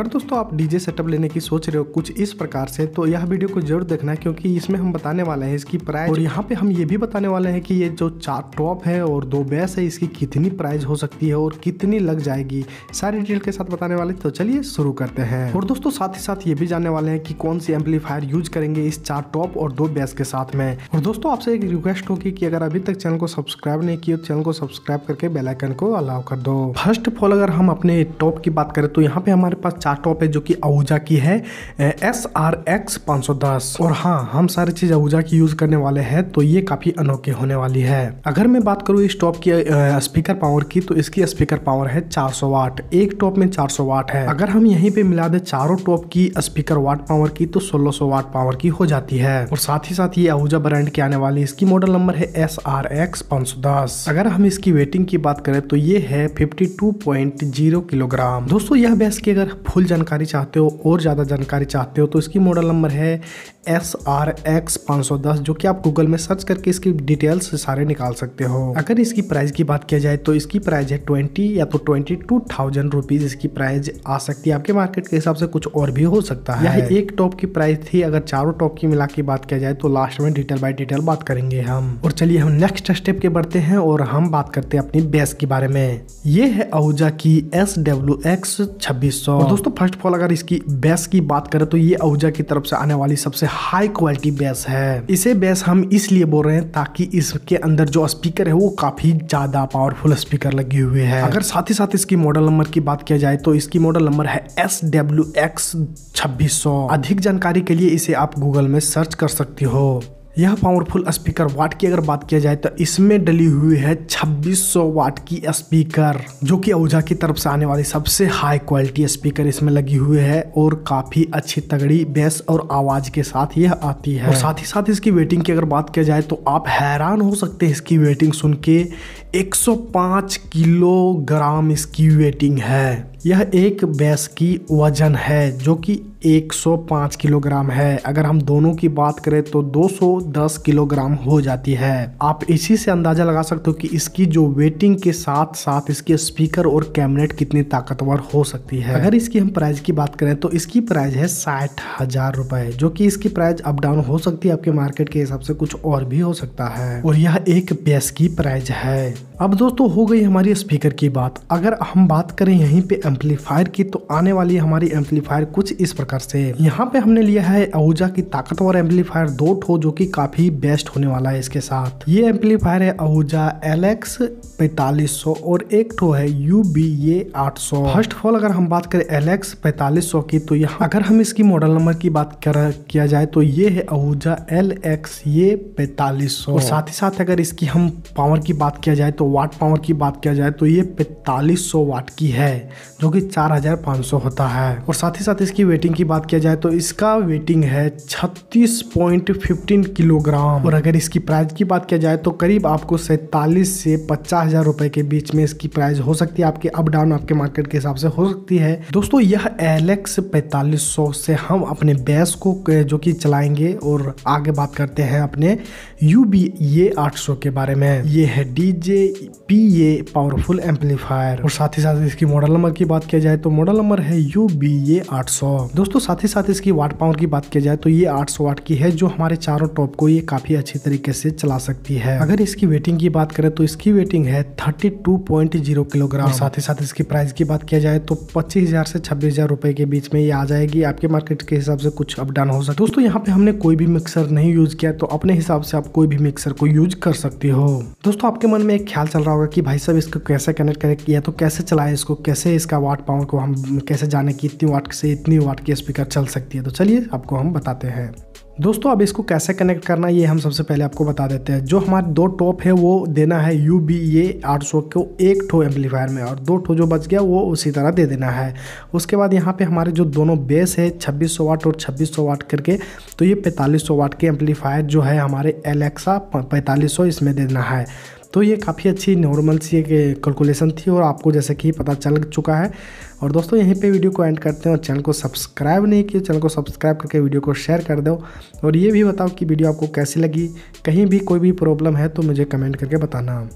अगर दोस्तों आप डीजे सेटअप लेने की सोच रहे हो कुछ इस प्रकार से तो यह वीडियो को जरूर देखना है क्योंकि इसमें हम बताने वाले हैं इसकी प्राइस और यहाँ पे हम ये भी बताने वाले हैं कि ये जो चार टॉप है और दो बेस है इसकी कितनी प्राइस हो सकती है और कितनी लग जाएगी सारी डिटेल के साथ बताने वाले तो चलिए शुरू करते हैं और दोस्तों साथ ही साथ ये भी जानने वाले हैं कि कौन सी एम्पलीफायर यूज करेंगे इस चार टॉप और दो बेस के साथ में और दोस्तों आपसे एक रिक्वेस्ट होगी कि अगर अभी तक चैनल को सब्सक्राइब नहीं किया चैनल तो को सब्सक्राइब करके बेलाइकन को अलाउ कर दो फर्स्ट ऑफ ऑल अगर हम अपने टॉप की बात करें तो यहाँ पे हमारे पास स्टार्टअप है जो कि आहूजा की है एस आर एक्स पाँच सौ दस और हाँ हम सारी चीज़ आहूजा की यूज़ करने वाले हैं तो ये काफ़ी अनोखे होने वाली है अगर मैं बात करूँ इस टॉप की स्पीकर पावर की तो इसकी स्पीकर पावर है चार सौ वाट एक टॉप में चार सौ वाट है अगर हम यहीं पे मिला दें चारों टॉप की स्पीकर वाट पावर की तो सोलह सौ वाट पावर की हो जाती है और साथ ही साथ ये आहूजा ब्रांड की आने वाली इसकी मॉडल नंबर है एस आर एक्स पाँच सौ दस अगर हम इसकी वेटिंग की बात करें तो ये है fifty two point zero kilogram दोस्तों यह बेस की अगर फुल जानकारी चाहते हो और ज़्यादा जानकारी चाहते हो तो इसकी मॉडल नंबर है एस आर एक्स पाँच सौ दस जो कि आप गूगल में सर्च करके इसकी डिटेल्स सारे निकाल सकते हो अगर इसकी प्राइस की बात किया जाए तो इसकी प्राइस है ट्वेंटी या तो ट्वेंटी टू थाउजेंड रुपीज़ इसकी प्राइस आ सकती है आपके मार्केट के हिसाब से कुछ और भी हो सकता है यह एक टॉप की प्राइस थी अगर चारों टॉप की मिला के बात किया जाए तो लास्ट में डिटेल बाई डिटेल बात करेंगे हम और चलिए हम नेक्स्ट स्टेप के बढ़ते हैं और हम बात करते हैं अपनी बेस के बारे में ये है अहूजा की एस डब्ल्यू एक्स छब्बीस सौ दोस्तों तो फर्स्ट ऑफ ऑल अगर इसकी बेस की बात करें तो ये आहूजा की तरफ से आने वाली सबसे हाई क्वालिटी बेस है इसे बेस हम इसलिए बोल रहे हैं ताकि इसके अंदर जो स्पीकर है वो काफी ज्यादा पावरफुल स्पीकर लगी हुई है अगर साथ ही साथ इसकी मॉडल नंबर की बात किया जाए तो इसकी मॉडल नंबर है एस डब्ल्यू एक्स छब्बीस अधिक जानकारी के लिए इसे आप गूगल में सर्च कर सकते हो यह पावरफुल स्पीकर वाट की अगर बात किया जाए तो इसमें डली हुई है 2600 वाट की स्पीकर जो कि ओझा की तरफ से आने वाली सबसे हाई क्वालिटी स्पीकर इसमें लगी हुई है और काफी अच्छी तगड़ी बेस और आवाज के साथ यह आती है और साथ ही साथ इसकी वेटिंग की अगर बात किया जाए तो आप हैरान हो सकते हैं इसकी वेटिंग सुन के एक किलोग्राम इसकी वेटिंग है यह एक भैंस की वजन है जो कि 105 किलोग्राम है अगर हम दोनों की बात करें तो 210 किलोग्राम हो जाती है आप इसी से अंदाजा लगा सकते हो कि इसकी जो वेटिंग के साथ साथ इसके स्पीकर और कैबिनेट कितनी ताकतवर हो सकती है अगर इसकी हम प्राइस की बात करें तो इसकी प्राइस है साठ हजार रुपए जो कि इसकी प्राइस अप डाउन हो सकती है आपके मार्केट के हिसाब से कुछ और भी हो सकता है और यह एक भैंस की प्राइस है अब दोस्तों हो गई हमारी स्पीकर की बात अगर हम बात करें यहीं पे एम्पलीफायर की तो आने वाली है हमारी एम्पलीफायर कुछ इस प्रकार से यहाँ पे हमने लिया है अहूजा की ताकतवर एम्पलीफायर दो ठो जो कि काफी बेस्ट होने वाला है इसके साथ ये एम्पलीफायर है अहूजा एल एक्स पैतालीस और एक ठो है यू बी ये आठ सौ फर्स्ट ऑफ ऑल अगर हम बात करें एल एक्स पैतालीस की तो यहाँ अगर हम इसकी मॉडल नंबर की बात कर किया जाए तो ये है अहूजा एल एक्स ये पैतालीस और साथ ही साथ अगर इसकी हम पावर की बात किया जाए तो वाट पावर की बात किया जाए तो ये पैतालीस वाट की है जो कि चार हजार पाँच सौ होता है और साथ ही साथ इसकी वेटिंग की बात किया जाए तो इसका वेटिंग है छत्तीस पॉइंट फिफ्टीन किलोग्राम और अगर इसकी प्राइस की बात किया जाए तो करीब आपको सैतालीस से पचास हजार रुपए के बीच में इसकी प्राइस हो सकती है आपके अप डाउन आपके मार्केट के हिसाब से हो सकती है दोस्तों यह एलेक्स पैतालीस सौ से हम अपने बैस को जो की चलाएंगे और आगे बात करते हैं अपने यू बी ए आठ सौ के बारे में ये है D J P A powerful amplifier और साथ ही साथ इसकी मॉडल नंबर की बात किया जाए तो मॉडल नंबर है यू बी ए आठ सौ दोस्तों साथ ही साथ इसकी वाट पावर की बात किया जाए तो ये आठ सौ वाट की है जो हमारे चारों टॉप को ये काफी अच्छे तरीके से चला सकती है अगर इसकी वेटिंग की बात करें तो इसकी वेटिंग है thirty two point zero kilogram साथ ही साथ इसकी प्राइस की बात किया जाए तो पच्चीस हजार से छब्बीस हजार रुपए के बीच में ये आ जाएगी आपके मार्केट के हिसाब से कुछ अपडाउन हो सकता है दोस्तों यहाँ पे हमने कोई भी मिक्सर नहीं यूज किया तो अपने हिसाब से आप कोई भी मिक्सर को यूज कर सकते हो दोस्तों आपके मन में एक ख्याल चल रहा हो होगा कि भाई साहब इसको कैसे कनेक्ट करें या तो कैसे चलाएं इसको कैसे इसका वाट पावर को हम कैसे जाने कि इतनी वाट से इतनी वाट की स्पीकर चल सकती है तो चलिए आपको हम बताते हैं दोस्तों अब इसको कैसे कनेक्ट करना ये हम सबसे पहले आपको बता देते हैं जो हमारे दो टॉप है वो देना है यू बी ए आठ सौ को एक ठो एम्पलीफायर में और दो ठो जो बच गया वो उसी तरह दे देना है उसके बाद यहाँ पे हमारे जो दोनों बेस है 2600 वाट और 2600 वाट करके तो ये 4500 वाट के एम्पलीफायर जो है हमारे एलेक्सा पैंतालीस इसमें दे देना है तो ये काफ़ी अच्छी नॉर्मल सी एक कैलकुलेशन थी और आपको जैसे कि पता चल चुका है और दोस्तों यहीं पे वीडियो को एंड करते हैं और चैनल को सब्सक्राइब नहीं किया चैनल को सब्सक्राइब करके वीडियो को शेयर कर दो और ये भी बताओ कि वीडियो आपको कैसी लगी कहीं भी कोई भी प्रॉब्लम है तो मुझे कमेंट करके बताना